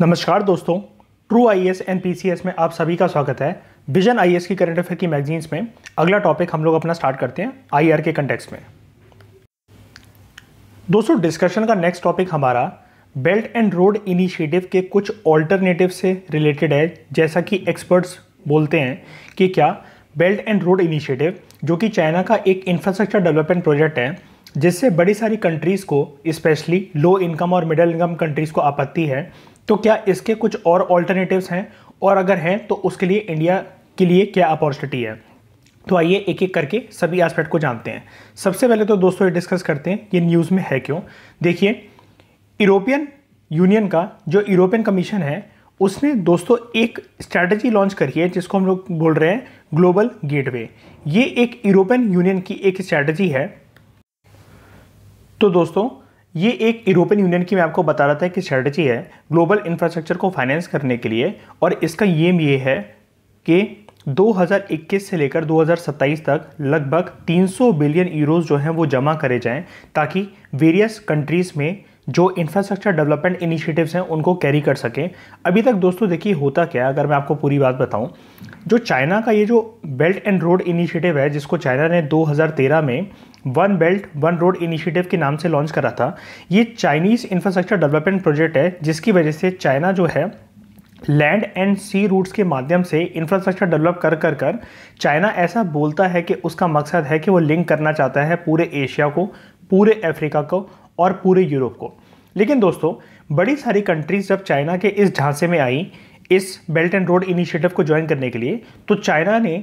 नमस्कार दोस्तों true I S and P C S में आप सभी का स्वागत है विजन आई एस की करंट अफेयर की मैगजीन्स में अगला टॉपिक हम लोग अपना स्टार्ट करते हैं आई आर के कंटेक्स में दोस्तों डिस्कशन का नेक्स्ट टॉपिक हमारा बेल्ट एंड रोड इनिशिएटिव के कुछ ऑल्टरनेटिव से रिलेटेड है जैसा कि एक्सपर्ट्स बोलते हैं कि क्या बेल्ट एंड रोड इनिशिएटिव जो कि चाइना का एक इंफ्रास्ट्रक्चर डेवलपमेंट प्रोजेक्ट है जिससे बड़ी सारी कंट्रीज़ को स्पेशली लो इनकम और मिडिल इनकम कंट्रीज़ को आपत्ति है तो क्या इसके कुछ और ऑल्टरनेटिव हैं और अगर हैं तो उसके लिए इंडिया के लिए क्या अपॉर्चुनिटी है तो आइए एक एक करके सभी एस्पेक्ट को जानते हैं सबसे पहले तो दोस्तों ये डिस्कस करते हैं ये न्यूज़ में है क्यों देखिए यूरोपियन यूनियन का जो यूरोपियन कमीशन है उसने दोस्तों एक स्ट्रैटेजी लॉन्च करी है जिसको हम लोग बोल रहे हैं ग्लोबल गेटवे ये एक यूरोपियन यूनियन की एक स्ट्रैटेजी है तो दोस्तों ये एक यूरोपियन यूनियन की मैं आपको बता रहा था कि स्ट्रेटजी है ग्लोबल इंफ्रास्ट्रक्चर को फाइनेंस करने के लिए और इसका एम ये है कि 2021 से लेकर 2027 तक लगभग 300 बिलियन यूरोस जो हैं वो जमा करे जाएं ताकि वेरियस कंट्रीज़ में जो इंफ्रास्ट्रक्चर डेवलपमेंट इनिशिएटिव्स हैं उनको कैरी कर सकें अभी तक दोस्तों देखिए होता क्या है अगर मैं आपको पूरी बात बताऊं जो चाइना का ये जो बेल्ट एंड रोड इनिशिएटिव है जिसको चाइना ने 2013 में one belt one road initiative के नाम से लॉन्च करा था ये चाइनीज़ इंफ्रास्ट्रक्चर डेवलपमेंट प्रोजेक्ट है जिसकी वजह से चाइना जो है लैंड एंड सी रूट्स के माध्यम से इंफ्रास्ट्रक्चर डेवलप कर कर कर चाइना ऐसा बोलता है कि उसका मकसद है कि वो लिंक करना चाहता है पूरे एशिया को पूरे अफ्रीका को और पूरे यूरोप को लेकिन दोस्तों बड़ी सारी कंट्रीज़ जब चाइना के इस झांसे में आई इस बेल्ट एंड रोड इनिशिएटिव को ज्वाइन करने के लिए तो चाइना ने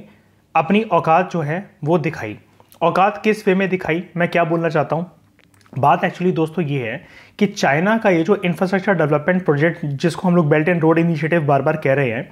अपनी औकात जो है वो दिखाई औकात किस वे में दिखाई मैं क्या बोलना चाहता हूँ बात एक्चुअली दोस्तों ये है कि चाइना का ये जो इंफ्रास्ट्रक्चर डेवलपमेंट प्रोजेक्ट जिसको हम लोग बेल्ट एंड रोड इनिशिएटिव बार बार कह रहे हैं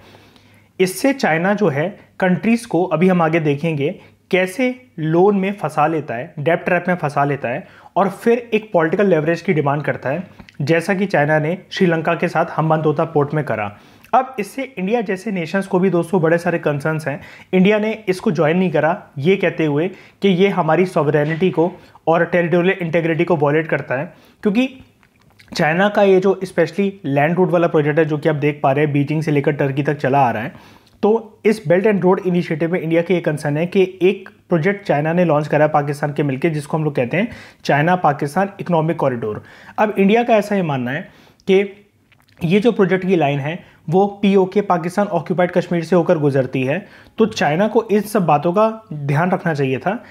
इससे चाइना जो है कंट्रीज़ को अभी हम आगे देखेंगे कैसे लोन में फंसा लेता है डेप ट्रैप में फंसा लेता है और फिर एक पॉलिटिकल लेवरेज की डिमांड करता है जैसा कि चाइना ने श्रीलंका के साथ हम्बनतोता पोर्ट में करा अब इससे इंडिया जैसे नेशंस को भी दोस्तों बड़े सारे कंसर्न्स हैं इंडिया ने इसको ज्वाइन नहीं करा ये कहते हुए कि ये हमारी सॉवरेनिटी को और टेरिटोरियल इंटेग्रिटी को वॉलेट करता है क्योंकि चाइना का ये जो स्पेशली लैंड रोड वाला प्रोजेक्ट है जो कि आप देख पा रहे हैं बीजिंग से लेकर टर्की तक चला आ रहा है तो इस बेल्ट एंड रोड इनिशिएटिव में इंडिया के ये कंसर्न है कि एक प्रोजेक्ट चाइना ने लॉन्च करा है पाकिस्तान के मिलकर जिसको हम लोग कहते हैं चाइना पाकिस्तान इकोनॉमिक कॉरिडोर अब इंडिया का ऐसा ही मानना है कि ये जो प्रोजेक्ट की लाइन है वो पीओके पाकिस्तान ऑक्यूपाइड कश्मीर से होकर गुजरती है तो चाइना को इन सब बातों का ध्यान रखना चाहिए था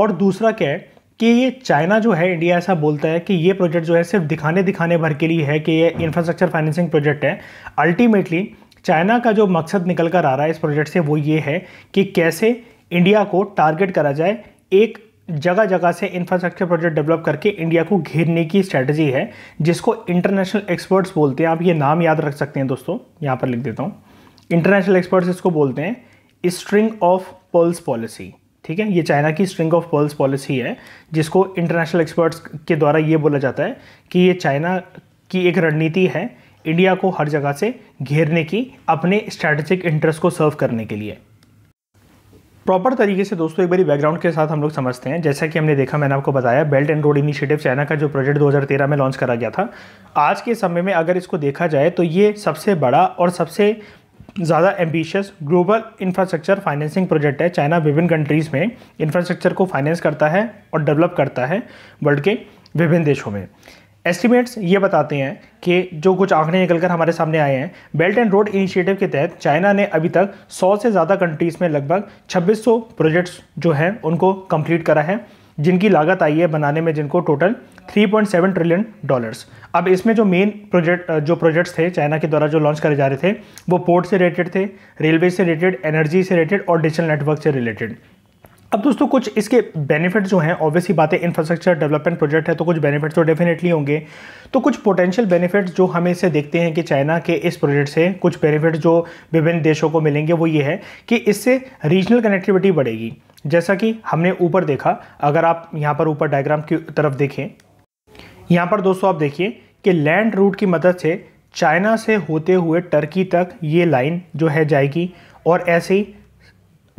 और दूसरा क्या है कि ये चाइना जो है इंडिया ऐसा बोलता है कि ये प्रोजेक्ट जो है सिर्फ दिखाने दिखाने भर के लिए है कि ये इंफ्रास्ट्रक्चर फाइनेंसिंग प्रोजेक्ट है अल्टीमेटली चाइना का जो मकसद निकल कर आ रहा है इस प्रोजेक्ट से वो ये है कि कैसे इंडिया को टारगेट करा जाए एक जगह जगह से इंफ्रास्ट्रक्चर प्रोजेक्ट डेवलप करके इंडिया को घेरने की स्ट्रैटेजी है जिसको इंटरनेशनल एक्सपर्ट्स बोलते हैं आप ये नाम याद रख सकते हैं दोस्तों यहाँ पर लिख देता हूँ इंटरनेशनल एक्सपर्ट्स इसको बोलते हैं स्ट्रिंग ऑफ पर्ल्स पॉलिसी ठीक है ये चाइना की स्ट्रिंग ऑफ पर्ल्स पॉलिसी है जिसको इंटरनेशनल एक्सपर्ट्स के द्वारा ये बोला जाता है कि ये चाइना की एक रणनीति है इंडिया को हर जगह से घेरने की अपने स्ट्रैटेजिक इंटरेस्ट को सर्व करने के लिए प्रॉपर तरीके से दोस्तों एक बारी बैकग्राउंड के साथ हम लोग समझते हैं जैसा कि हमने देखा मैंने आपको बताया belt and road initiative China का जो प्रोजेक्ट 2013 में लॉन्च करा गया था आज के समय में अगर इसको देखा जाए तो ये सबसे बड़ा और सबसे ज़्यादा ambitious global infrastructure financing project है चाइना विभिन्न कंट्रीज़ में इंफ्रास्ट्रक्चर को फाइनेंस करता है और डेवलप करता है वर्ल्ड के विभिन्न देशों में एस्टिमेट्स ये बताते हैं कि जो कुछ आंकड़े निकलकर हमारे सामने आए हैं बेल्ट एंड रोड इनिशिएटिव के तहत चाइना ने अभी तक 100 से ज़्यादा कंट्रीज़ में लगभग 2600 प्रोजेक्ट्स जो हैं उनको कंप्लीट करा है जिनकी लागत आई है बनाने में जिनको टोटल 3.7 ट्रिलियन डॉलर्स अब इसमें जो मेन प्रोजेक्ट जो प्रोजेक्ट्स थे चाइना के द्वारा जो लॉन्च करे जा रहे थे वो पोर्ट से रिलेटेड थे रेलवे से रिलेटेड एनर्जी से रिलेटेड और डिजिटल नेटवर्क से रिलेटेड अब दोस्तों कुछ इसके बेनिफिट जो हैं ऑब्वियसली बातें इंफ्रास्ट्रक्चर डेवलपमेंट प्रोजेक्ट है तो कुछ बेनिफिट तो डेफिनेटली होंगे तो कुछ पोटेंशियल बेनिफिट्स जो हमें इसे देखते हैं कि चाइना के इस प्रोजेक्ट से कुछ बेनिफिट जो विभिन्न देशों को मिलेंगे वो ये है कि इससे रीजनल कनेक्टिविटी बढ़ेगी जैसा कि हमने ऊपर देखा अगर आप यहाँ पर ऊपर डायग्राम की तरफ देखें यहाँ पर दोस्तों आप देखिए कि लैंड रूट की मदद से चाइना से होते हुए टर्की तक ये लाइन जो है जाएगी और ऐसे ही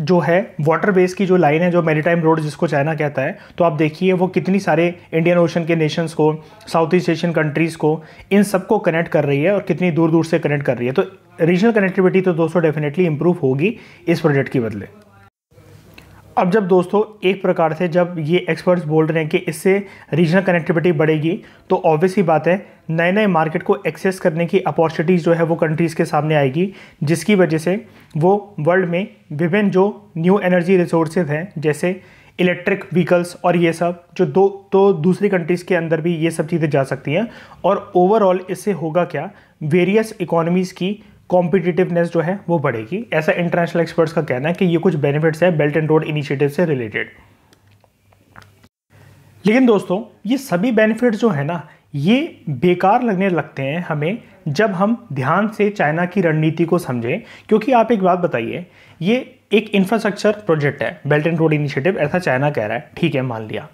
जो है वाटर बेस की जो लाइन है जो मेरीटाइम रोड जिसको चाइना कहता है तो आप देखिए वो कितनी सारे इंडियन ओशन के नेशंस को साउथ ईस्ट एशियन कंट्रीज़ को इन सबको कनेक्ट कर रही है और कितनी दूर दूर से कनेक्ट कर रही है तो रीजनल कनेक्टिविटी तो दोस्तों डेफिनेटली इंप्रूव होगी इस प्रोजेक्ट के बदले अब जब दोस्तों एक प्रकार से जब ये एक्सपर्ट्स बोल रहे हैं कि इससे रीजनल कनेक्टिविटी बढ़ेगी तो ऑब्वियसली बात है नए नए मार्केट को एक्सेस करने की अपॉर्चुनिटीज़ जो है वो कंट्रीज़ के सामने आएगी जिसकी वजह से वो वर्ल्ड में विभिन्न जो न्यू एनर्जी रिसोर्सेज हैं जैसे इलेक्ट्रिक व्हीकल्स और ये सब जो दो तो दूसरी कंट्रीज़ के अंदर भी ये सब चीज़ें जा सकती हैं और ओवरऑल इससे होगा क्या वेरियस इकोनॉमीज़ की कॉम्पिटिटिवनेस जो है वो बढ़ेगी ऐसा इंटरनेशनल एक्सपर्ट्स का कहना है कि ये कुछ बेनिफिट्स है बेल्ट एंड रोड इनिशिएटिव से रिलेटेड लेकिन दोस्तों ये सभी बेनिफिट्स जो है ना ये बेकार लगने लगते हैं हमें जब हम ध्यान से चाइना की रणनीति को समझें क्योंकि आप एक बात बताइए ये एक इंफ्रास्ट्रक्चर प्रोजेक्ट है बेल्ट एंड रोड इनिशिएटिव ऐसा चाइना कह रहा है ठीक है मान लिया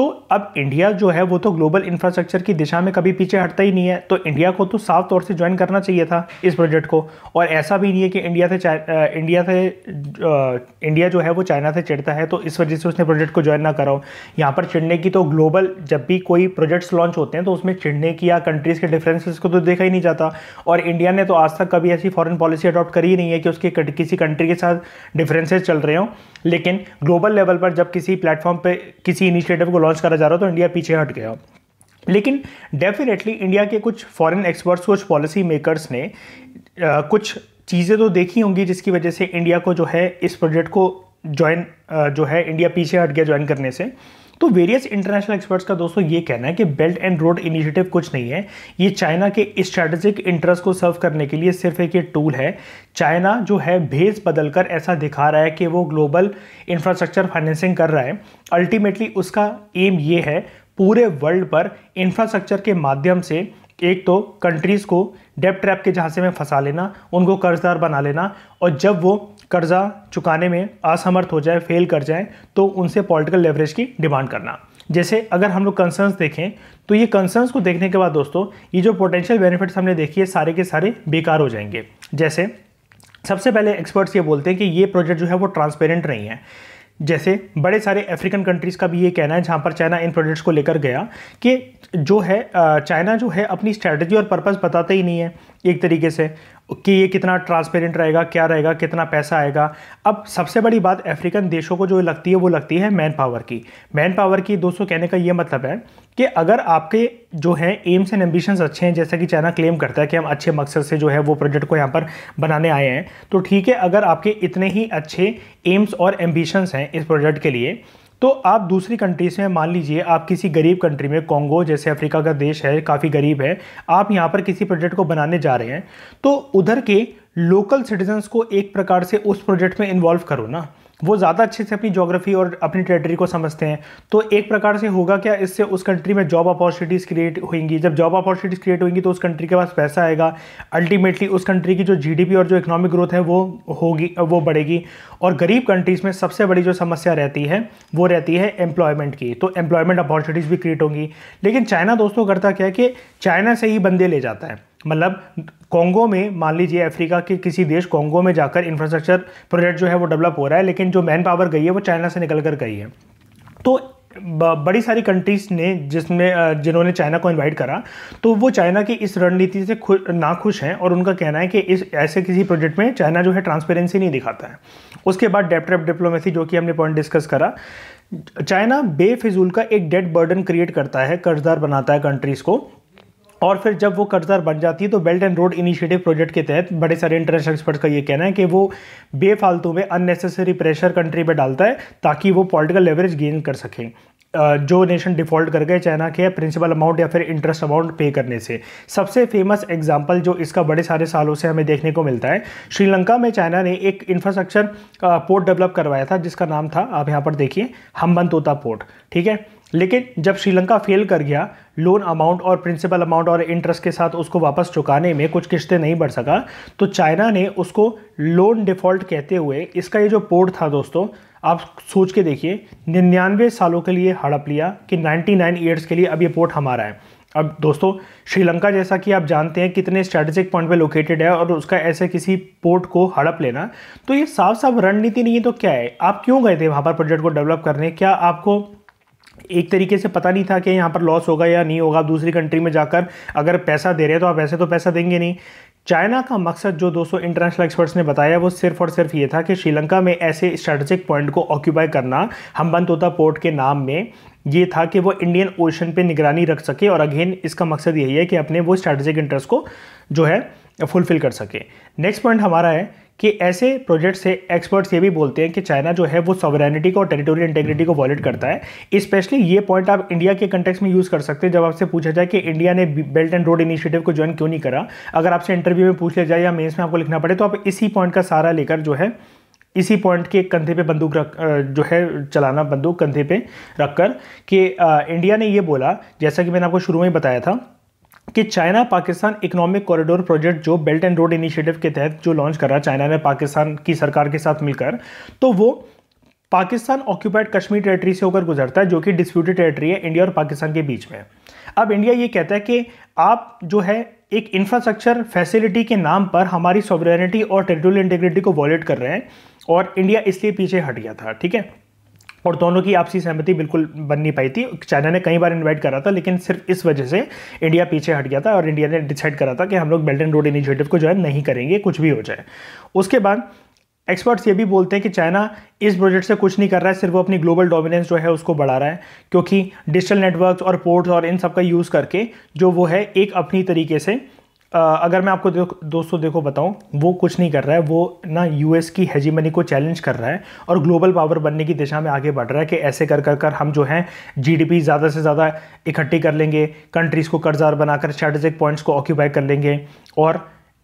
तो अब इंडिया जो है वो तो ग्लोबल इंफ्रास्ट्रक्चर की दिशा में कभी पीछे हटता ही नहीं है तो इंडिया को तो साफ तौर से ज्वाइन करना चाहिए था इस प्रोजेक्ट को और ऐसा भी नहीं है कि इंडिया से इंडिया से इंडिया जो है वो चाइना से चिड़ता है तो इस वजह से उसने प्रोजेक्ट को ज्वाइन ना कराओ यहाँ पर चिड़ने की तो ग्लोबल जब भी कोई प्रोजेक्ट्स लॉन्च होते हैं तो उसमें चिड़ने की या कंट्रीज़ के डिफरेंसेस को तो देखा ही नहीं जाता और इंडिया ने तो आज तक कभी ऐसी फॉरन पॉलिसी अडॉप्ट करी ही नहीं है कि उसके किसी कंट्री के साथ डिफरेंसेज चल रहे हों लेकिन ग्लोबल लेवल पर जब किसी प्लेटफॉर्म पर किसी इनिशिएटिव को लॉन्च लॉन्च करा जा रहा था तो इंडिया पीछे हट गया लेकिन डेफिनेटली इंडिया के कुछ फॉरेन एक्सपर्ट्स कुछ पॉलिसी मेकर्स ने आ, कुछ चीज़ें तो देखी होंगी जिसकी वजह से इंडिया को जो है इस प्रोजेक्ट को ज्वाइन जो है इंडिया पीछे हट गया ज्वाइन करने से तो वेरियस इंटरनेशनल एक्सपर्ट्स का दोस्तों ये कहना है कि बेल्ट एंड रोड इनिशिएटिव कुछ नहीं है ये चाइना के स्ट्रेटेजिक इंटरेस्ट को सर्व करने के लिए सिर्फ एक ये टूल है चाइना जो है भेज बदलकर ऐसा दिखा रहा है कि वो ग्लोबल इंफ्रास्ट्रक्चर फाइनेंसिंग कर रहा है अल्टीमेटली उसका एम ये है पूरे वर्ल्ड पर इंफ्रास्ट्रक्चर के माध्यम से एक तो कंट्रीज़ को डेप ट्रैप के से में फंसा लेना उनको कर्जदार बना लेना और जब वो कर्जा चुकाने में असमर्थ हो जाए फेल कर जाए तो उनसे पॉलिटिकल लेवरेज की डिमांड करना जैसे अगर हम लोग कंसर्न्स देखें तो ये कंसर्न्स को देखने के बाद दोस्तों ये जो पोटेंशियल बेनिफिट्स हमने देखी है सारे के सारे बेकार हो जाएंगे जैसे सबसे पहले एक्सपर्ट्स ये बोलते हैं कि ये प्रोजेक्ट जो है वो ट्रांसपेरेंट नहीं है जैसे बड़े सारे अफ्रीकन कंट्रीज़ का भी ये कहना है जहाँ पर चाइना इन प्रोजेक्ट्स को लेकर गया कि जो है चाइना जो है अपनी स्ट्रैटेजी और पर्पस बताते ही नहीं है एक तरीके से कि ये कितना ट्रांसपेरेंट रहेगा क्या रहेगा कितना पैसा आएगा अब सबसे बड़ी बात अफ्रीकन देशों को जो लगती है वो लगती है मैन पावर की मैन पावर की दोस्तों कहने का ये मतलब है कि अगर आपके जो है एम्स एंड एम्बिशंस अच्छे हैं जैसा कि चाइना क्लेम करता है कि हम अच्छे मकसद से जो है वो प्रोजेक्ट को यहाँ पर बनाने आए हैं तो ठीक है अगर आपके इतने ही अच्छे एम्स और एम्बिशंस हैं इस प्रोजेक्ट के लिए तो आप दूसरी कंट्रीज में मान लीजिए आप किसी गरीब कंट्री में कॉन्गो जैसे अफ्रीका का देश है काफ़ी गरीब है आप यहाँ पर किसी प्रोजेक्ट को बनाने जा रहे हैं तो उधर के लोकल सिटीजन्स को एक प्रकार से उस प्रोजेक्ट में इन्वॉल्व करो ना वो ज़्यादा अच्छे से अपनी जोग्राफी और अपनी टेरिटरी को समझते हैं तो एक प्रकार से होगा क्या इससे उस कंट्री में जॉब अपॉर्चुनिटीज़ क्रिएट होंगी जब जॉब अपॉर्चुनिटीज़ क्रिएट होंगी तो उस कंट्री के पास पैसा आएगा अल्टीमेटली उस कंट्री की जो जीडीपी और जो इकोनॉमिक ग्रोथ है वो होगी वो बढ़ेगी और गरीब कंट्रीज़ में सबसे बड़ी जो समस्या रहती है वो रहती है एम्प्लॉयमेंट की तो एम्प्लॉयमेंट अपॉर्चुनिटीज़ भी क्रिएट होंगी लेकिन चाइना दोस्तों करता क्या है कि चाइना से ही बंदे ले जाता है मतलब कॉन्गो में मान लीजिए अफ्रीका के किसी देश कोंगो में जाकर इंफ्रास्ट्रक्चर प्रोजेक्ट जो है वो डेवलप हो रहा है लेकिन जो मैन पावर गई है वो चाइना से निकल कर गई है तो बड़ी सारी कंट्रीज़ ने जिसमें जिन्होंने चाइना को इनवाइट करा तो वो चाइना की इस रणनीति से खु, नाखुश हैं और उनका कहना है कि इस ऐसे किसी प्रोजेक्ट में चाइना जो है ट्रांसपेरेंसी नहीं दिखाता है उसके बाद डेपट्रैप डिप्लोमेसी जो कि हमने पॉइंट डिस्कस करा चाइना बेफिजूल का एक डेड बर्डन क्रिएट करता है कर्जदार बनाता है कंट्रीज़ को और फिर जब वो कर्जदार बन जाती है तो belt and road initiative project के तहत बड़े सारे इंटरनेशनल एक्सपर्ट्स का ये कहना है कि वो बेफालतू में अननेसेसरी प्रेशर कंट्री पे डालता है ताकि वो पॉलिटिकल लेवरेज गेन कर सकें जो नेशन डिफ़ॉल्ट कर गए चाइना के प्रिंसिपल अमाउंट या फिर इंटरेस्ट अमाउंट पे करने से सबसे फेमस एग्जांपल जो इसका बड़े सारे सालों से हमें देखने को मिलता है श्रीलंका में चाइना ने एक इंफ्रास्ट्रक्चर पोर्ट डेवलप करवाया था जिसका नाम था आप यहाँ पर देखिए तोता पोर्ट ठीक है लेकिन जब श्रीलंका फेल कर गया लोन अमाउंट और प्रिंसिपल अमाउंट और इंटरेस्ट के साथ उसको वापस चुकाने में कुछ किस्तें नहीं बढ़ सका तो चाइना ने उसको लोन डिफ़ॉल्ट कहते हुए इसका ये जो पोर्ट था दोस्तों आप सोच के देखिए निन्यानवे सालों के लिए हड़प लिया कि 99 नाइन ईयर्स के लिए अब ये पोर्ट हमारा है अब दोस्तों श्रीलंका जैसा कि आप जानते हैं कितने स्ट्रैटेजिक पॉइंट पे लोकेटेड है और उसका ऐसे किसी पोर्ट को हड़प लेना तो ये साफ साफ रणनीति नहीं है तो क्या है आप क्यों गए थे वहाँ पर प्रोजेक्ट को डेवलप करने क्या आपको एक तरीके से पता नहीं था कि यहाँ पर लॉस होगा या नहीं होगा आप दूसरी कंट्री में जाकर अगर पैसा दे रहे हैं तो आप ऐसे तो पैसा देंगे नहीं चाइना का मकसद जो दोस्तों इंटरनेशनल एक्सपर्ट्स ने बताया वो सिर्फ और सिर्फ ये था कि श्रीलंका में ऐसे स्ट्रेटेजिक पॉइंट को ऑक्यूपाई करना तोता पोर्ट के नाम में ये था कि वो इंडियन ओशन पे निगरानी रख सके और अगेन इसका मकसद यही है कि अपने वो स्ट्रेटेजिक इंटरेस्ट को जो है फुलफिल कर सके नेक्स्ट पॉइंट हमारा है कि ऐसे प्रोजेक्ट से एक्सपर्ट्स ये भी बोलते हैं कि चाइना जो है वो सॉवरेनिटी को और टेरिटोरियल इंटेग्रिटी को वॉलेट करता है स्पेशली ये पॉइंट आप इंडिया के कंटेक्स में यूज़ कर सकते हैं जब आपसे पूछा जाए कि इंडिया ने बेल्ट एंड रोड इनिशिएटिव को ज्वाइन क्यों नहीं करा अगर आपसे इंटरव्यू में पूछ लिया जाए या मेन्स में आपको लिखना पड़े तो आप इसी पॉइंट का सारा लेकर जो है इसी पॉइंट के कंधे पे बंदूक रख जो है चलाना बंदूक कंधे पे रख कर कि इंडिया ने ये बोला जैसा कि मैंने आपको शुरू में ही बताया था कि China Pakistan economic corridor project जो बेल्ट एंड रोड इनिशिएटिव के तहत जो लॉन्च कर है चाइना ने पाकिस्तान की सरकार के साथ मिलकर तो वो पाकिस्तान ऑक्यूपाइड कश्मीर टेरिटरी से होकर गुजरता है जो कि डिस्प्यूटेड टेरिटरी है इंडिया और पाकिस्तान के बीच में अब इंडिया ये कहता है कि आप जो है एक इंफ्रास्ट्रक्चर फैसिलिटी के नाम पर हमारी सॉवरेनिटी और टेरिटोरियल इंटीग्रिटी को वॉलेट कर रहे हैं और इंडिया इसलिए पीछे हट गया था ठीक है और दोनों की आपसी सहमति बिल्कुल बन नहीं पाई थी चाइना ने कई बार इन्वाइट करा था लेकिन सिर्फ इस वजह से इंडिया पीछे हट गया था और इंडिया ने डिसाइड करा था कि हम लोग बेल्ट एंड रोड इनिशिएटिव को ज्वाइन नहीं करेंगे कुछ भी हो जाए उसके बाद एक्सपर्ट्स ये भी बोलते हैं कि चाइना इस प्रोजेक्ट से कुछ नहीं कर रहा है सिर्फ वो अपनी ग्लोबल डोमिनेंस जो है उसको बढ़ा रहा है क्योंकि डिजिटल नेटवर्क और पोर्ट्स और इन सब का यूज़ करके जो वो है एक अपनी तरीके से अगर मैं आपको देखो दोस्तों देखो बताऊं वो कुछ नहीं कर रहा है वो ना यूएस की हेजीमनी को चैलेंज कर रहा है और ग्लोबल पावर बनने की दिशा में आगे बढ़ रहा है कि ऐसे कर कर कर हम जो हैं जीडीपी ज़्यादा से ज़्यादा इकट्ठी कर लेंगे कंट्रीज़ को कर्जार बनाकर स्ट्रेटेजिक पॉइंट्स को ऑक्यूपाई कर लेंगे और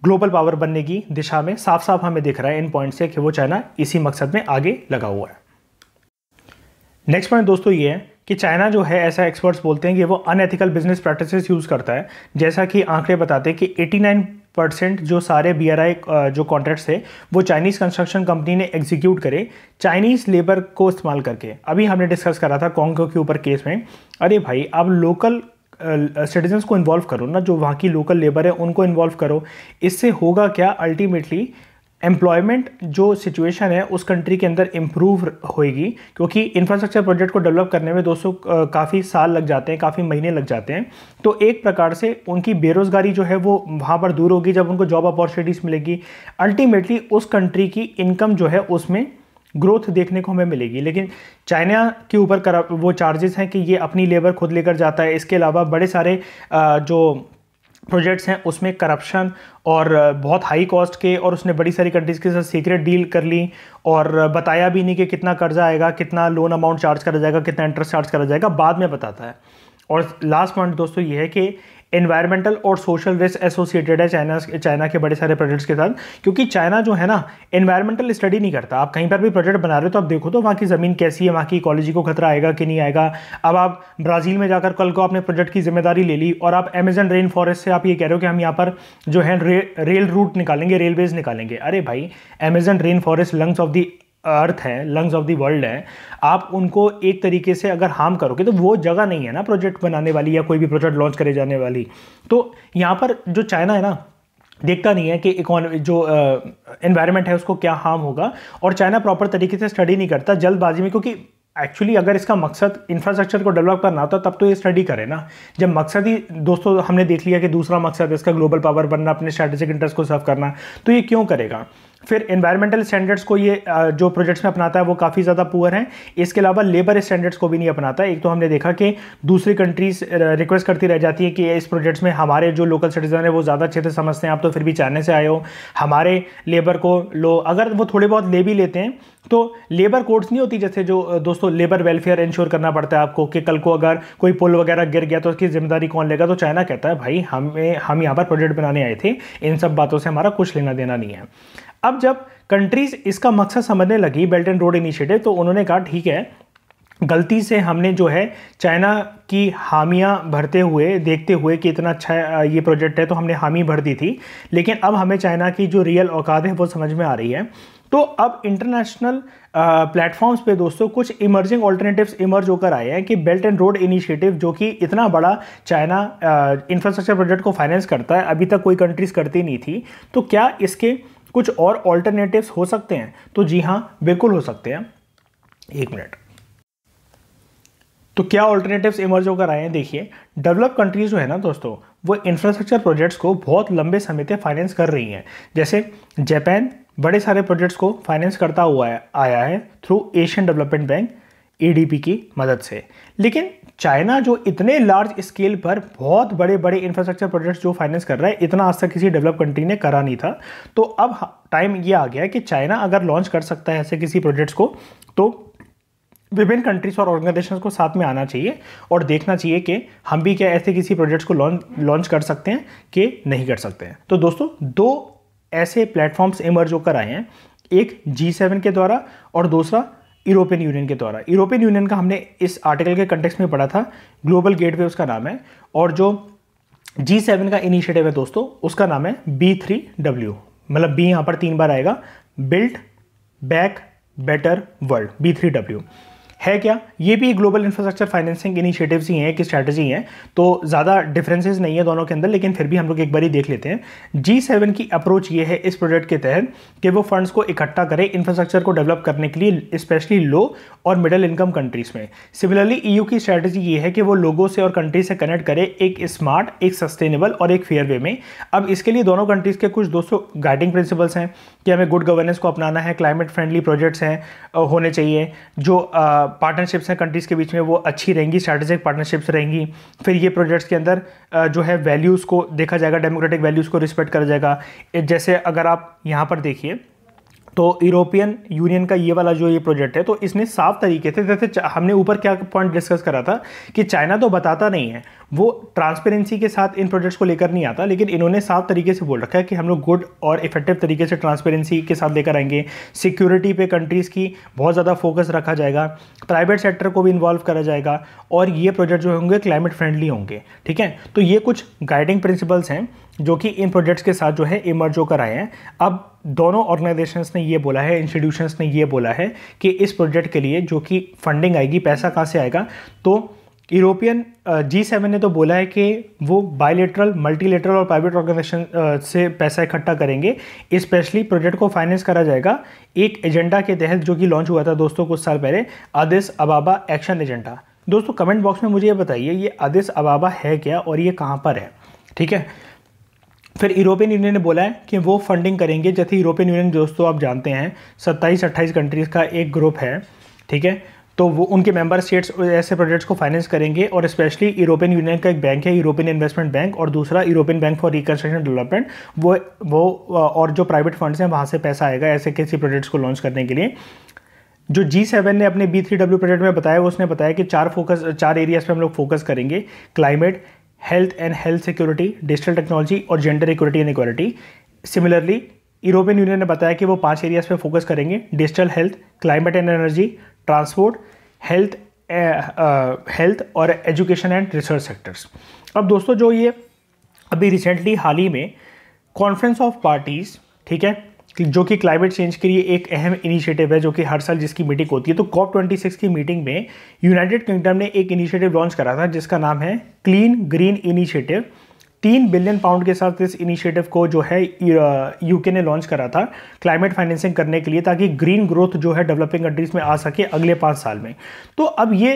ग्लोबल पावर बनने की दिशा में साफ साफ हमें दिख रहा है इन पॉइंट से कि वो चाइना इसी मकसद में आगे लगा हुआ है नेक्स्ट पॉइंट दोस्तों ये है कि चाइना जो है ऐसा एक्सपर्ट्स बोलते हैं कि वो अनएथिकल बिजनेस प्रैक्टिसेस यूज़ करता है जैसा कि आंकड़े बताते हैं कि 89 परसेंट जो सारे बी जो कॉन्ट्रैक्ट्स थे वो चाइनीज़ कंस्ट्रक्शन कंपनी ने एग्जीक्यूट करे चाइनीज़ लेबर को इस्तेमाल करके अभी हमने डिस्कस करा था कॉन्गो के ऊपर केस में अरे भाई अब लोकल सिटीजन्स को इन्वॉल्व करो ना जो वहाँ की लोकल लेबर है उनको इन्वॉल्व करो इससे होगा क्या अल्टीमेटली एम्प्लॉयमेंट जो सिचुएशन है उस कंट्री के अंदर इम्प्रूव होएगी क्योंकि इंफ्रास्ट्रक्चर प्रोजेक्ट को डेवलप करने में दोस्तों काफ़ी साल लग जाते हैं काफ़ी महीने लग जाते हैं तो एक प्रकार से उनकी बेरोज़गारी जो है वो वहाँ पर दूर होगी जब उनको जॉब अपॉर्चुनिटीज़ मिलेगी अल्टीमेटली उस कंट्री की इनकम जो है उसमें ग्रोथ देखने को हमें मिलेगी लेकिन चाइना के ऊपर वो चार्जेस हैं कि ये अपनी लेबर खुद लेकर जाता है इसके अलावा बड़े सारे जो प्रोजेक्ट्स हैं उसमें करप्शन और बहुत हाई कॉस्ट के और उसने बड़ी सारी कंट्रीज़ के साथ सीक्रेट डील कर ली और बताया भी नहीं कि कितना कर्जा आएगा कितना लोन अमाउंट चार्ज करा जाएगा कितना इंटरेस्ट चार्ज करा जाएगा बाद में बताता है और लास्ट पॉइंट दोस्तों ये है कि इन्वायरमेंटल और सोशल रिस्क एसोसिएटेड है चाइना चाइना के बड़े सारे प्रोजेक्ट्स के साथ क्योंकि चाइना जो है ना इन्वायरमेंटल स्टडी नहीं करता आप कहीं पर भी प्रोजेक्ट बना रहे हो तो आप देखो तो वहाँ की ज़मीन कैसी है वहाँ की इकोलॉजी को खतरा आएगा कि नहीं आएगा अब आप ब्राज़ील में जाकर कल को आपने प्रोजेक्ट की जिम्मेदारी ले ली और आप अमेजन रेन फॉरेस्ट से आप ये कह रहे हो कि हम यहाँ पर जो है रे, रेल रूट निकालेंगे रेलवेज निकालेंगे अरे भाई Amazon rain forest lungs of the earth है लंग्स ऑफ दी वर्ल्ड है आप उनको एक तरीके से अगर हार्म करोगे तो वो जगह नहीं है ना प्रोजेक्ट बनाने वाली या कोई भी प्रोजेक्ट लॉन्च करे जाने वाली तो यहाँ पर जो चाइना है ना देखता नहीं है कि इकोनॉमी जो इन्वायरमेंट है उसको क्या हार्म होगा और चाइना प्रॉपर तरीके से स्टडी नहीं करता जल्दबाजी में क्योंकि एक्चुअली अगर इसका मकसद इंफ्रास्ट्रक्चर को डेवलप करना होता तब तो ये स्टडी करे ना जब मकसद ही दोस्तों हमने देख लिया कि दूसरा मकसद इसका ग्लोबल पावर बनना अपने स्ट्रेटेजिक इंटरेस्ट को सर्व करना तो ये क्यों करेगा फिर इन्वायरमेंटल स्टैंडर्ड्स को ये जो प्रोजेक्ट्स में अपनाता है वो काफ़ी ज़्यादा पुअर हैं इसके अलावा लेबर स्टैंडर्ड्स को भी नहीं अपनाता एक तो हमने देखा कि दूसरी कंट्रीज़ रिक्वेस्ट करती रह जाती है कि इस प्रोजेक्ट्स में हमारे जो लोकल सिटीज़न है वो ज़्यादा अच्छे से समझते हैं आप तो फिर भी चाहने से आए हो हमारे लेबर को लो अगर वो थोड़े बहुत ले भी लेते हैं तो लेबर कोड्स नहीं होती जैसे जो दोस्तों लेबर वेलफेयर इंश्योर करना पड़ता है आपको कि कल को अगर कोई पुल वगैरह गिर गया तो उसकी जिम्मेदारी कौन लेगा तो चाइना कहता है भाई हमें हम यहाँ पर प्रोजेक्ट बनाने आए थे इन सब बातों से हमारा कुछ लेना देना नहीं है अब जब कंट्रीज इसका मकसद समझने लगी बेल्ट एंड रोड इनिशिएटिव तो उन्होंने कहा ठीक है गलती से हमने जो है चाइना की हामियां भरते हुए देखते हुए कि इतना अच्छा ये प्रोजेक्ट है तो हमने हामी भर दी थी लेकिन अब हमें चाइना की जो रियल औकात है वो समझ में आ रही है तो अब इंटरनेशनल प्लेटफॉर्म्स पे दोस्तों कुछ इमर्जिंग ऑल्टरनेटिव्स इमर्ज होकर आए हैं कि बेल्ट एंड रोड इनिशिएटिव जो कि इतना बड़ा चाइना इंफ्रास्ट्रक्चर प्रोजेक्ट को फाइनेंस करता है अभी तक कोई कंट्रीज करती नहीं थी तो क्या इसके कुछ और ऑल्टरनेटिव्स हो सकते हैं तो जी हाँ बिल्कुल हो सकते हैं एक मिनट तो क्या ऑल्टरनेटिव्स इमर्ज होकर आए हैं देखिए डेवलप कंट्रीज जो है ना दोस्तों वो इंफ्रास्ट्रक्चर प्रोजेक्ट्स को बहुत लंबे समय तक फाइनेंस कर रही हैं जैसे जापान बड़े सारे प्रोजेक्ट्स को फाइनेंस करता हुआ आया है through Asian development bank ADP की मदद से लेकिन चाइना जो इतने लार्ज स्केल पर बहुत बड़े बड़े इंफ्रास्ट्रक्चर प्रोजेक्ट्स जो फाइनेंस कर रहा है इतना आज तक किसी डेवलप कंट्री ने करा नहीं था तो अब टाइम ये आ गया है कि चाइना अगर लॉन्च कर सकता है ऐसे किसी प्रोजेक्ट्स को तो विभिन्न कंट्रीज और ऑर्गेनाइजेशन को साथ में आना चाहिए और देखना चाहिए कि हम भी क्या ऐसे किसी प्रोजेक्ट्स को लॉन्च लॉन्च कर सकते हैं कि नहीं कर सकते हैं तो दोस्तों दो ऐसे प्लेटफॉर्म्स इमर्ज होकर आए हैं एक जी सेवन के द्वारा और दूसरा यूरोपियन यूनियन के द्वारा यूरोपियन यूनियन का हमने इस आर्टिकल के कंटेक्स में पढ़ा था ग्लोबल गेटवे उसका नाम है और जो जी सेवन का इनिशिएटिव है दोस्तों उसका नाम है बी थ्री डब्ल्यू मतलब बी यहाँ पर तीन बार आएगा built back better world B three W है क्या ये भी ग्लोबल इंफ्रास्ट्रक्चर फाइनेंसिंग इनिशिएटिव ही हैं कि स्ट्रैटेजी हैं तो ज़्यादा डिफरेंसेस नहीं है दोनों के अंदर लेकिन फिर भी हम लोग एक बार ही देख लेते हैं जी सेवन की अप्रोच ये है इस प्रोजेक्ट के तहत कि वो फंड्स को इकट्ठा करें इंफ्रास्ट्रक्चर को डेवलप करने के लिए स्पेशली लो और मिडल इनकम कंट्रीज़ में सिमिलरली ई e की स्ट्रैटेजी ये है कि वो लोगों से और कंट्रीज से कनेक्ट करे एक स्मार्ट एक सस्टेनेबल और एक फेयर वे में अब इसके लिए दोनों कंट्रीज़ के कुछ दोस्तों गाइडिंग प्रिंसिपल्स हैं कि हमें गुड गवर्नेंस को अपनाना है क्लाइमेट फ्रेंडली प्रोजेक्ट्स हैं होने चाहिए जो आ, पार्टनरशिप्स हैं कंट्रीज़ के बीच में वो अच्छी रहेंगी स्ट्रेटेजिक पार्टनरशिप्स रहेंगी फिर ये प्रोजेक्ट्स के अंदर जो है वैल्यूज़ को देखा जाएगा डेमोक्रेटिक वैल्यूज़ को रिस्पेक्ट करा जाएगा जैसे अगर आप यहाँ पर देखिए तो यूरोपियन यूनियन का ये वाला जो ये प्रोजेक्ट है तो इसने साफ तरीके से जैसे हमने ऊपर क्या पॉइंट डिस्कस करा था कि चाइना तो बताता नहीं है वो ट्रांसपेरेंसी के साथ इन प्रोजेक्ट्स को लेकर नहीं आता लेकिन इन्होंने साफ तरीके से बोल रखा है कि हम लोग गुड और इफेक्टिव तरीके से ट्रांसपेरेंसी के साथ लेकर आएंगे सिक्योरिटी पे कंट्रीज़ की बहुत ज़्यादा फोकस रखा जाएगा प्राइवेट सेक्टर को भी इन्वॉल्व करा जाएगा और ये प्रोजेक्ट जो होंगे क्लाइमेट फ्रेंडली होंगे ठीक है तो ये कुछ गाइडिंग प्रिंसिपल्स हैं जो कि इन प्रोजेक्ट्स के साथ जो है इमर्ज होकर आए हैं अब दोनों ऑर्गेनाइजेशंस ने ये बोला है इंस्टीट्यूशंस ने ये बोला है कि इस प्रोजेक्ट के लिए जो कि फंडिंग आएगी पैसा कहाँ से आएगा तो यूरोपियन जी सेवन ने तो बोला है कि वो बायोलेटरल मल्टीलेटरल और प्राइवेट ऑर्गेनाइजेशन से पैसा इकट्ठा करेंगे स्पेशली प्रोजेक्ट को फाइनेंस करा जाएगा एक एजेंडा के तहत जो कि लॉन्च हुआ था दोस्तों कुछ साल पहले आदेश अबाबा एक्शन एजेंडा दोस्तों कमेंट बॉक्स में मुझे ये बताइए ये आदेश अबाबा है क्या और ये कहाँ पर है ठीक है फिर यूरोपियन यूनियन ने बोला है कि वो फंडिंग करेंगे जैसे यूरोपियन यूनियन दोस्तों आप जानते हैं सत्ताईस अट्ठाईस कंट्रीज़ का एक ग्रुप है ठीक है तो वो उनके मेंबर स्टेट्स ऐसे प्रोजेक्ट्स को फाइनेंस करेंगे और स्पेशली यूरोपियन यूनियन का एक बैंक है यूरोपियन इन्वेस्टमेंट बैंक और दूसरा European bank for reconstruction development वो वो और जो प्राइवेट फंड्स हैं वहाँ से पैसा आएगा ऐसे किसी प्रोजेक्ट्स को लॉन्च करने के लिए जो जी सेवन ने अपने बी थ्री डब्ल्यू प्रोजेक्ट में बताया उसने बताया कि चार फोकस चार एरियाज पे हम लोग फोकस करेंगे climate health and health security digital technology और gender equality and equality similarly European union ने बताया कि वो पांच एरियाज पे फोकस करेंगे digital health climate and energy transport health health और एजुकेशन एंड रिसर्च सेक्टर्स अब दोस्तों जो ये अभी रिसेंटली हाल ही में कॉन्फ्रेंस ऑफ पार्टीज़ ठीक है जो कि क्लाइमेट चेंज के लिए एक अहम इनिशिएटिव है जो कि हर साल जिसकी मीटिंग होती है तो कॉप ट्वेंटी सिक्स की मीटिंग में यूनाइटेड किंगडम ने एक इनिशिएटिव लॉन्च करा था जिसका नाम है क्लीन ग्रीन इनिशिएटिव तीन बिलियन पाउंड के साथ इस इनिशिएटिव को जो है यूके ने लॉन्च करा था क्लाइमेट फाइनेंसिंग करने के लिए ताकि ग्रीन ग्रोथ जो है डेवलपिंग कंट्रीज़ में आ सके अगले पाँच साल में तो अब ये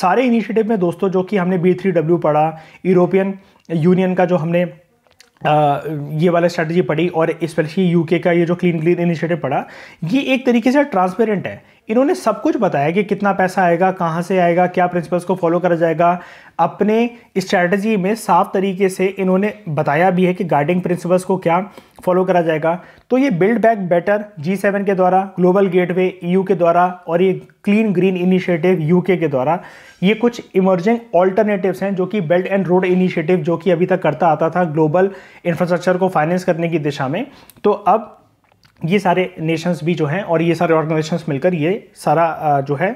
सारे इनिशिएटिव में दोस्तों जो कि हमने बी थ्री डब्ल्यू पढ़ा यूरोपियन यूनियन का जो हमने आ, ये वाला स्ट्रैटेजी पढ़ी और स्पेशली यूके का ये जो क्लीन क्लीन इनिशिएटिव पढ़ा ये एक तरीके से ट्रांसपेरेंट है इन्होंने सब कुछ बताया कि कितना पैसा आएगा कहाँ से आएगा क्या प्रिंसिपल्स को फॉलो करा जाएगा अपने स्ट्रैटेजी में साफ तरीके से इन्होंने बताया भी है कि गाइडिंग प्रिंसिपल्स को क्या फॉलो करा जाएगा तो ये build back better G seven के द्वारा ग्लोबल गेटवे ईयू के द्वारा और ये क्लीन ग्रीन इनिशिएटिव यूके के द्वारा ये कुछ इमर्जिंग ऑल्टरनेटिव्स हैं जो कि बेल्ट एंड रोड इनिशिएटिव जो कि अभी तक करता आता था ग्लोबल इंफ्रास्ट्रक्चर को फाइनेंस करने की दिशा में तो अब ये सारे नेशंस भी जो हैं और ये सारे ऑर्गेनाइजेशंस मिलकर ये सारा जो है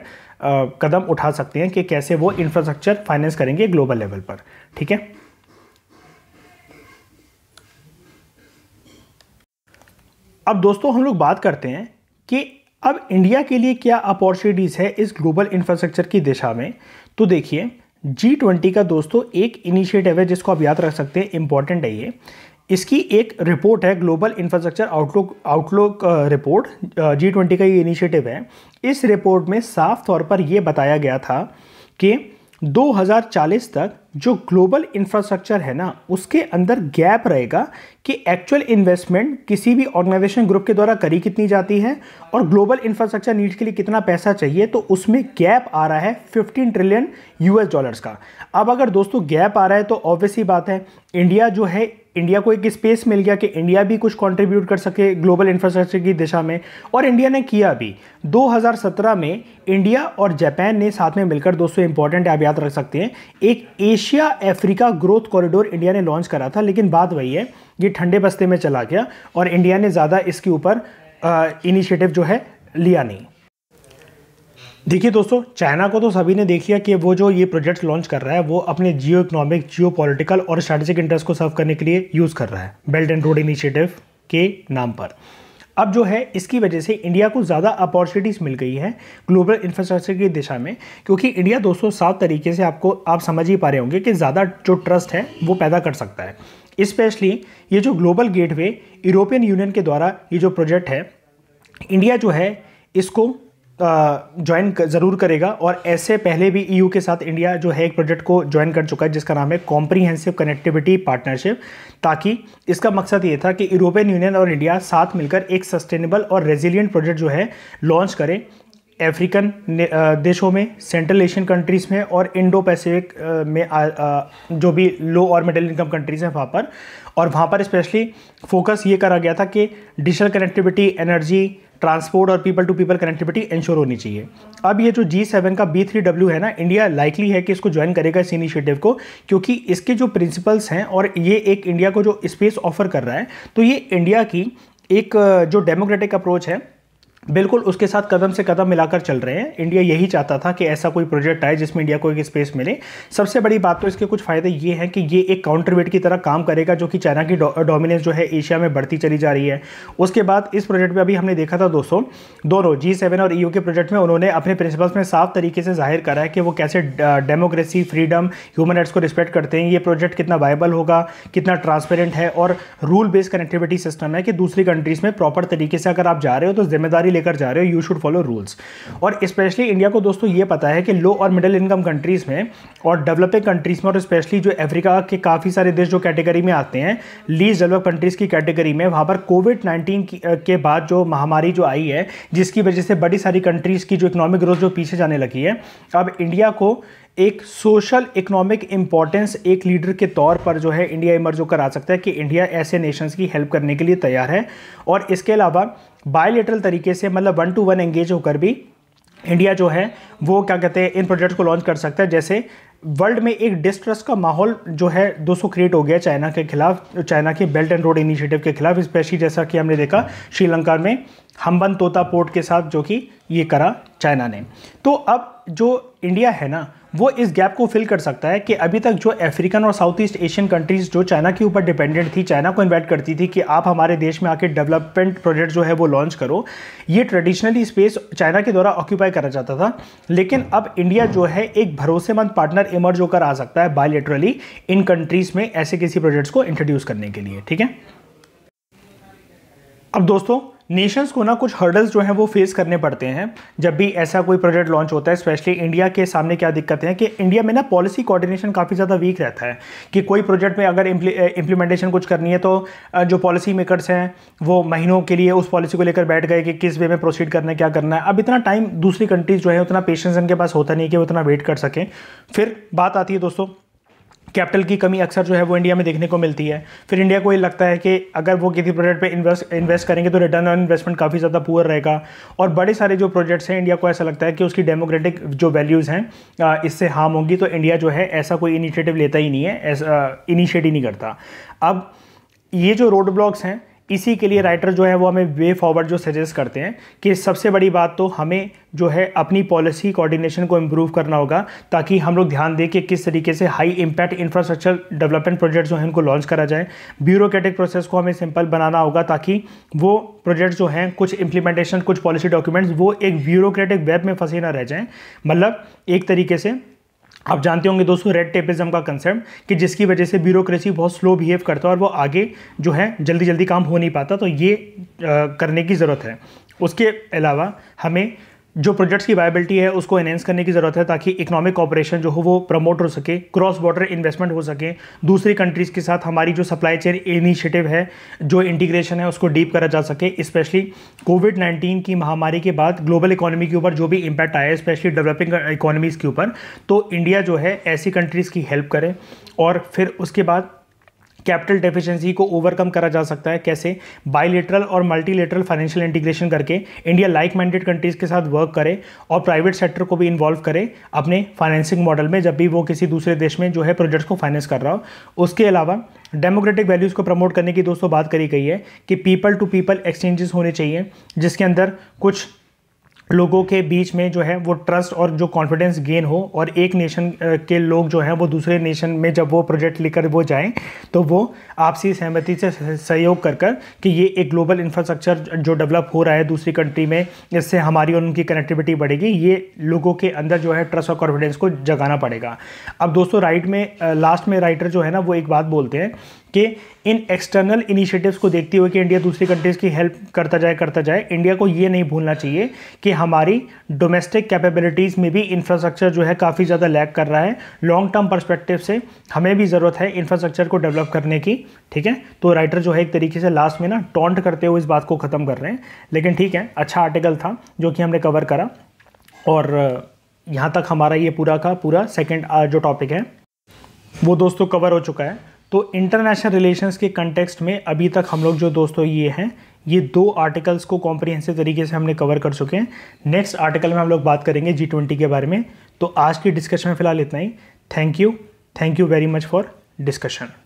कदम उठा सकते हैं कि कैसे वो इंफ्रास्ट्रक्चर फाइनेंस करेंगे ग्लोबल लेवल पर ठीक है अब दोस्तों हम लोग बात करते हैं कि अब इंडिया के लिए क्या अपॉर्चुनिटीज़ है इस ग्लोबल इंफ्रास्ट्रक्चर की दिशा में तो देखिए जी ट्वेंटी का दोस्तों एक इनिशिएटिव है जिसको आप याद रख सकते हैं इंपॉर्टेंट है ये इसकी एक रिपोर्ट है global infrastructure outlook outlook report G twenty का ये इनिशिएटिव है इस रिपोर्ट में साफ तौर पर यह बताया गया था कि 2040 तक जो ग्लोबल इंफ्रास्ट्रक्चर है ना उसके अंदर गैप रहेगा कि एक्चुअल इन्वेस्टमेंट किसी भी ऑर्गेनाइजेशन ग्रुप के द्वारा करी कितनी जाती है और ग्लोबल इंफ्रास्ट्रक्चर नीड्स के लिए कितना पैसा चाहिए तो उसमें गैप आ रहा है 15 ट्रिलियन यूएस डॉलर्स का अब अगर दोस्तों गैप आ रहा है तो ही बात है इंडिया जो है इंडिया को एक स्पेस मिल गया कि इंडिया भी कुछ कंट्रीब्यूट कर सके ग्लोबल इंफ्रास्ट्रक्चर की दिशा में और इंडिया ने किया भी 2017 में इंडिया और जापान ने साथ में मिलकर दोस्तों इंपॉर्टेंट आप याद रख सकते हैं एक Asia Africa growth corridor India ने लॉन्च करा था लेकिन बात वही है ये ठंडे बस्ते में चला गया और इंडिया ने ज़्यादा इसके ऊपर इनिशिएटिव जो है लिया नहीं देखिए दोस्तों चाइना को तो सभी ने देख लिया कि वो जो ये प्रोजेक्ट्स लॉन्च कर रहा है वो अपने जियो इकोनॉमिक जियो पॉलिटिकल और स्ट्रैटेजिक इंटरेस्ट को सर्व करने के लिए यूज़ कर रहा है बेल्ट एंड रोड इनिशिएटिव के नाम पर अब जो है इसकी वजह से इंडिया को ज़्यादा अपॉर्चुनिटीज़ मिल गई हैं ग्लोबल इंफ्रास्ट्रक्चर की दिशा में क्योंकि इंडिया दोस्तों साफ तरीके से आपको आप समझ ही पा रहे होंगे कि ज़्यादा जो ट्रस्ट है वो पैदा कर सकता है स्पेशली ये जो ग्लोबल गेटवे यूरोपियन यूनियन के द्वारा ये जो प्रोजेक्ट है इंडिया जो है इसको ज्वाइन ज़रूर करेगा और ऐसे पहले भी ईयू e के साथ इंडिया जो है एक प्रोजेक्ट को ज्वाइन कर चुका है जिसका नाम है कॉम्प्रीहेंसिव कनेक्टिविटी पार्टनरशिप ताकि इसका मकसद ये था कि यूरोपियन यूनियन और इंडिया साथ मिलकर एक सस्टेनेबल और रेजिलियंट प्रोजेक्ट जो है लॉन्च करें अफ्रीकन देशों में सेंट्रल एशियन कंट्रीज़ में और इंडो पैसिफिक में आ, आ, जो भी लो और मिडिल इनकम कंट्रीज़ हैं वहाँ पर और वहाँ पर स्पेशली फोकस ये करा गया था कि डिजिटल कनेक्टिविटी एनर्जी ट्रांसपोर्ट और people to people connectivity ensure होनी चाहिए अब ये जो जी सेवन का बी थ्री डब्ल्यू है ना इंडिया लाइकली है कि इसको ज्वाइन करेगा इस इनिशिएटिव को क्योंकि इसके जो प्रिंसिपल्स हैं और ये एक इंडिया को जो स्पेस ऑफर कर रहा है तो ये इंडिया की एक जो डेमोक्रेटिक अप्रोच है बिल्कुल उसके साथ कदम से कदम मिलाकर चल रहे हैं इंडिया यही चाहता था कि ऐसा कोई प्रोजेक्ट आए जिसमें इंडिया को एक स्पेस मिले सबसे बड़ी बात तो इसके कुछ फ़ायदे ये हैं कि ये एक काउंटरवेट की तरह काम करेगा जो कि चाइना की डोमिनेंस जो है एशिया में बढ़ती चली जा रही है उसके बाद इस प्रोजेक्ट में अभी हमने देखा था दोस्तों दोनों जी सेवन और ई e के प्रोजेक्ट में उन्होंने अपने प्रिंसिपल्स में साफ तरीके से जाहिर करा है कि वो कैसे डेमोक्रेसी फ्रीडम ह्यूमन राइट्स को रिस्पेक्ट करते हैं ये प्रोजेक्ट कितना वायबल होगा कितना ट्रांसपेरेंट है और रूल बेस्ड कनेक्टिविटी सिस्टम है कि दूसरी कंट्रीज़ में प्रॉपर तरीके से अगर आप जा रहे हो तो जिम्मेदारी लेकर जा रहे हो यू शुड फॉलो रूल्स और स्पेशली इंडिया को दोस्तों ये पता है कि लो और मिडिल इनकम कंट्रीज़ में और डेवलपिंग कंट्रीज़ में और स्पेशली जो अफ्रीका के काफ़ी सारे देश जो कैटेगरी में आते हैं लीज डेवलप कंट्रीज़ की कैटेगरी में वहाँ पर कोविड नाइन्टीन के बाद जो महामारी जो आई है जिसकी वजह से बड़ी सारी कंट्रीज़ की जो इकोनॉमिक ग्रोथ जो पीछे जाने लगी है अब इंडिया को एक सोशल इकोनॉमिक इंपॉर्टेंस एक लीडर के तौर पर जो है इंडिया इमर्ज होकर आ सकता है कि इंडिया ऐसे नेशंस की हेल्प करने के लिए तैयार है और इसके अलावा बायोलिटरल तरीके से मतलब वन टू वन एंगेज होकर भी इंडिया जो है वो क्या कहते हैं इन प्रोजेक्ट्स को लॉन्च कर सकता है जैसे वर्ल्ड में एक डिस्ट्रस्ट का माहौल जो है दोस्तों क्रिएट हो गया चाइना के खिलाफ चाइना के बेल्ट एंड रोड इनिशिएटिव के खिलाफ स्पेशली जैसा कि हमने देखा श्रीलंका में हम्बन तोता पोर्ट के साथ जो कि ये करा चाइना ने तो अब जो इंडिया है ना वो इस गैप को फिल कर सकता है कि अभी तक जो अफ्रीकन और साउथ ईस्ट एशियन कंट्रीज़ जो चाइना के ऊपर डिपेंडेंट थी चाइना को इन्वाइट करती थी कि आप हमारे देश में आके डेवलपमेंट प्रोजेक्ट जो है वो लॉन्च करो ये ट्रेडिशनली स्पेस चाइना के द्वारा ऑक्यूपाई करा जाता था लेकिन अब इंडिया जो है एक भरोसेमंद पार्टनर इमर्ज होकर आ सकता है बायोलिटरली इन कंट्रीज़ में ऐसे किसी प्रोजेक्ट्स को इंट्रोड्यूस करने के लिए ठीक है अब दोस्तों नेशंस को ना कुछ हर्डल्स जो हैं वो फेस करने पड़ते हैं जब भी ऐसा कोई प्रोजेक्ट लॉन्च होता है स्पेशली इंडिया के सामने क्या दिक्कतें हैं कि इंडिया में ना पॉलिसी कोऑर्डिनेशन काफ़ी ज़्यादा वीक रहता है कि कोई प्रोजेक्ट में अगर इम्प्लीमेंटेशन कुछ करनी है तो जो पॉलिसी मेकर्स हैं वो महीनों के लिए उस पॉलिसी को लेकर बैठ गए कि किस वे में प्रोसीड करना है क्या करना है अब इतना टाइम दूसरी कंट्रीज जो है उतना पेशेंस इनके पास होता नहीं कि उतना वेट कर सकें फिर बात आती है दोस्तों कैपिटल की कमी अक्सर जो है वो इंडिया में देखने को मिलती है फिर इंडिया को ये लगता है कि अगर वो किसी प्रोजेक्ट पे इन्वेस्ट इन्वेस्ट करेंगे तो रिटर्न ऑन इन्वेस्टमेंट काफ़ी ज़्यादा पुअर रहेगा और बड़े सारे जो प्रोजेक्ट्स हैं इंडिया को ऐसा लगता है कि उसकी डेमोक्रेटिक जो वैल्यूज़ हैं इससे हार्म होंगी तो इंडिया जो है ऐसा कोई इनिशिएटिव लेता ही नहीं है इनिशिएट ही नहीं करता अब ये जो रोड ब्लॉक्स हैं इसी के लिए राइटर जो है वो हमें वे फॉरवर्ड जो सजेस्ट करते हैं कि सबसे बड़ी बात तो हमें जो है अपनी पॉलिसी कोऑर्डिनेशन को इम्प्रूव करना होगा ताकि हम लोग ध्यान दें कि किस तरीके से high impact infrastructure development project जो हैं उनको लॉन्च करा जाए ब्यूरोक्रेटिक प्रोसेस को हमें सिंपल बनाना होगा ताकि वो प्रोजेक्ट्स जो हैं कुछ इंप्लीमेंटेशन कुछ पॉलिसी डॉक्यूमेंट्स वो एक ब्यूरोक्रेटिक वेब में फंसे ना रह जाएँ मतलब एक तरीके से आप जानते होंगे दोस्तों रेड टेपिज्म का कंसर्न कि जिसकी वजह से ब्यूरोक्रेसी बहुत स्लो बिहेव करता है और वो आगे जो है जल्दी जल्दी काम हो नहीं पाता तो ये आ, करने की ज़रूरत है उसके अलावा हमें जो प्रोजेक्ट्स की वायबिलिटी है उसको एनहेंस करने की ज़रूरत है ताकि इकोनॉमिक ऑपरेशन जो हो वो प्रमोट हो सके क्रॉस बॉर्डर इन्वेस्टमेंट हो सके दूसरी कंट्रीज़ के साथ हमारी जो सप्लाई चेन इनिशिएटिव है जो इंटीग्रेशन है उसको डीप करा जा सके स्पेशली कोविड नाइन्टीन की महामारी के बाद ग्लोबल इकोनॉमी के ऊपर जो भी इम्पैक्ट आया स्पेशली डेवलपिंग इकोनॉमीज़ के ऊपर तो इंडिया जो है ऐसी कंट्रीज़ की हेल्प करें और फिर उसके बाद कैपिटल डेफिशिएंसी को ओवरकम करा जा सकता है कैसे बायलेटरल और मल्टीलेटरल फाइनेंशियल इंटीग्रेशन करके इंडिया लाइक माइंडेड कंट्रीज़ के साथ वर्क करे और प्राइवेट सेक्टर को भी इन्वॉल्व करे अपने फाइनेंसिंग मॉडल में जब भी वो किसी दूसरे देश में जो है प्रोजेक्ट्स को फाइनेंस कर रहा हो उसके अलावा डेमोक्रेटिक वैल्यूज़ को प्रमोट करने की दोस्तों बात करी गई है कि पीपल टू पीपल एक्सचेंजेस होने चाहिए जिसके अंदर कुछ लोगों के बीच में जो है वो ट्रस्ट और जो कॉन्फिडेंस गेन हो और एक नेशन के लोग जो हैं वो दूसरे नेशन में जब वो प्रोजेक्ट लेकर वो जाएं तो वो आपसी सहमति से सहयोग कर कर कि ये एक ग्लोबल इंफ्रास्ट्रक्चर जो डेवलप हो रहा है दूसरी कंट्री में इससे हमारी और उनकी कनेक्टिविटी बढ़ेगी ये लोगों के अंदर जो है ट्रस्ट और कॉन्फिडेंस को जगाना पड़ेगा अब दोस्तों राइट में लास्ट में राइटर जो है ना वो एक बात बोलते हैं कि इन एक्सटर्नल इनिशिएटिव्स को देखते हुए कि इंडिया दूसरी कंट्रीज़ की हेल्प करता जाए करता जाए इंडिया को ये नहीं भूलना चाहिए कि हमारी डोमेस्टिक कैपेबिलिटीज़ में भी इंफ्रास्ट्रक्चर जो है काफ़ी ज़्यादा लैक कर रहा है लॉन्ग टर्म परस्पेक्टिव से हमें भी ज़रूरत है इंफ्रास्ट्रक्चर को डेवलप करने की ठीक है तो राइटर जो है एक तरीके से लास्ट में ना टॉन्ट करते हुए इस बात को ख़त्म कर रहे हैं लेकिन ठीक है अच्छा आर्टिकल था जो कि हमने कवर करा और यहाँ तक हमारा ये पूरा का पूरा सेकेंड जो टॉपिक है वो दोस्तों कवर हो चुका है तो इंटरनेशनल रिलेशंस के कंटेक्सट में अभी तक हम लोग जो दोस्तों ये हैं ये दो आर्टिकल्स को कॉम्प्रिहेंसिव तरीके से हमने कवर कर चुके हैं नेक्स्ट आर्टिकल में हम लोग बात करेंगे जी ट्वेंटी के बारे में तो आज की डिस्कशन में फिलहाल इतना ही thank you thank you very much for discussion